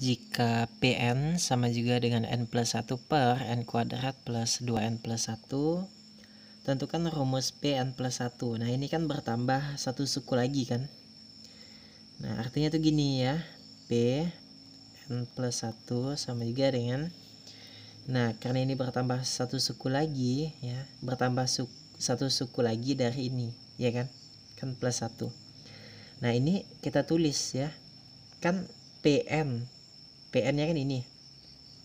jika Pn sama juga dengan N plus 1 per N kuadrat plus 2N plus 1 tentukan rumus Pn plus 1 nah ini kan bertambah satu suku lagi kan nah artinya tuh gini ya P N plus 1 sama juga dengan nah karena ini bertambah satu suku lagi ya bertambah suku, satu suku lagi dari ini ya kan kan plus 1 nah ini kita tulis ya kan PN PN-nya kan ini.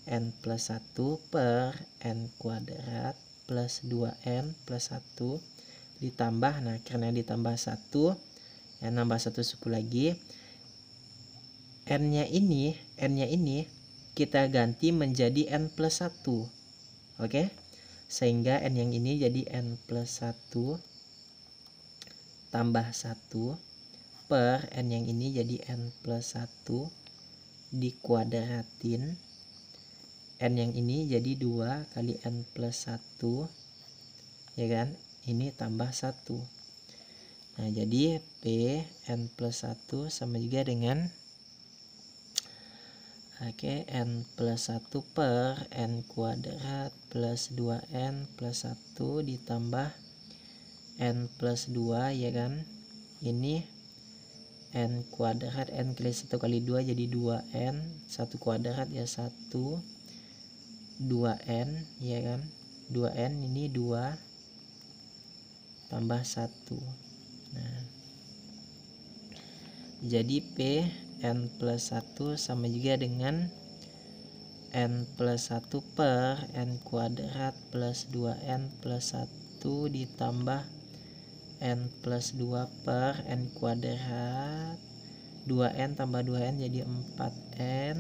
N plus 1 per N kuadrat plus 2N plus 1 ditambah. Nah, karena ditambah 1, ya nambah 1 suku lagi. N-nya ini, N-nya ini kita ganti menjadi N plus 1. Oke? Okay? Sehingga N yang ini jadi N plus 1 tambah 1 per n yang ini jadi n plus 1 dikuadratin n yang ini jadi 2 kali n plus 1 ya kan ini tambah 1 nah jadi P n plus 1 sama juga dengan Oke, okay, n plus 1 per n kuadrat plus 2n plus 1 ditambah n plus 2 ya kan. Ini n kuadrat n kali satu kali dua jadi dua n satu kuadrat ya satu dua n ya kan dua n ini dua tambah satu nah jadi P n plus satu sama juga dengan n plus satu per n kuadrat plus dua n plus satu ditambah N plus 2 per N kuadrat 2N tambah 2N jadi 4N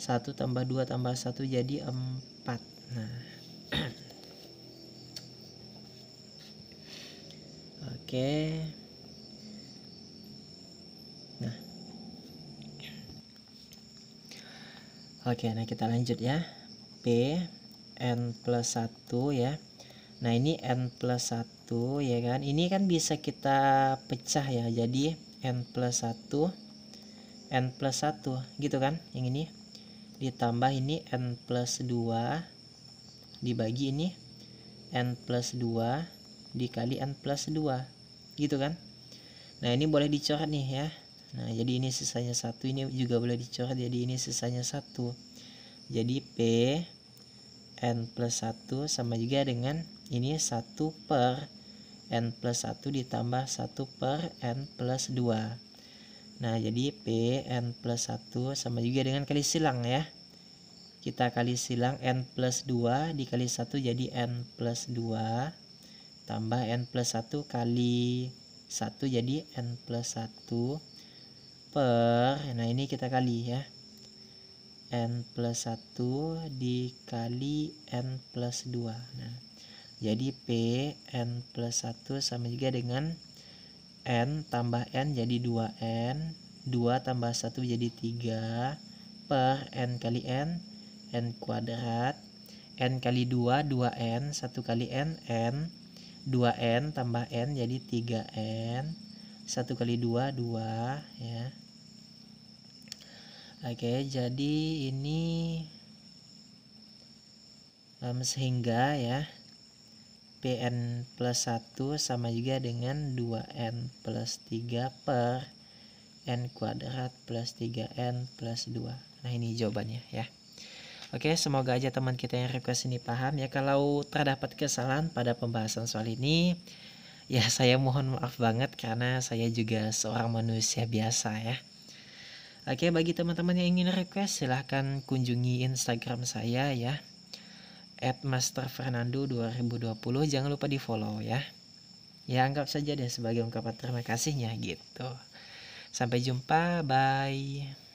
1 tambah 2 tambah 1 jadi 4 nah. nah Oke okay. Nah Oke okay, nah kita lanjut ya P N plus 1 ya Nah ini N plus 1 ya kan Ini kan bisa kita pecah ya Jadi N plus 1 N plus 1 gitu kan Yang ini Ditambah ini N plus 2 Dibagi ini N plus 2 Dikali N plus 2 Gitu kan Nah ini boleh dicoret nih ya Nah jadi ini sisanya satu Ini juga boleh dicoret Jadi ini sisanya satu Jadi P N plus 1 sama juga dengan ini 1 per N plus 1 ditambah 1 per N plus 2. Nah, jadi P N plus 1 sama juga dengan kali silang ya. Kita kali silang N plus 2 dikali 1 jadi N plus 2 tambah N plus 1 kali 1 jadi N plus 1 per, nah ini kita kali ya. N plus 1 dikali N plus 2 nah, Jadi P N plus 1 sama juga dengan N tambah N jadi 2N 2 tambah 1 jadi 3 per N kali N N kuadrat N kali 2 2N 1 kali N N 2N tambah N jadi 3N 1 kali 2 2 ya Oke, jadi ini um, sehingga ya Pn plus 1 sama juga dengan 2N plus 3 per N kuadrat plus 3N plus 2. Nah ini jawabannya ya. Oke, semoga aja teman kita yang request ini paham ya. Kalau terdapat kesalahan pada pembahasan soal ini, ya saya mohon maaf banget karena saya juga seorang manusia biasa ya. Oke, bagi teman-teman yang ingin request silahkan kunjungi Instagram saya ya. At Master Fernando 2020 jangan lupa di follow ya. Ya anggap saja deh sebagai ungkapan terima kasihnya gitu. Sampai jumpa, bye.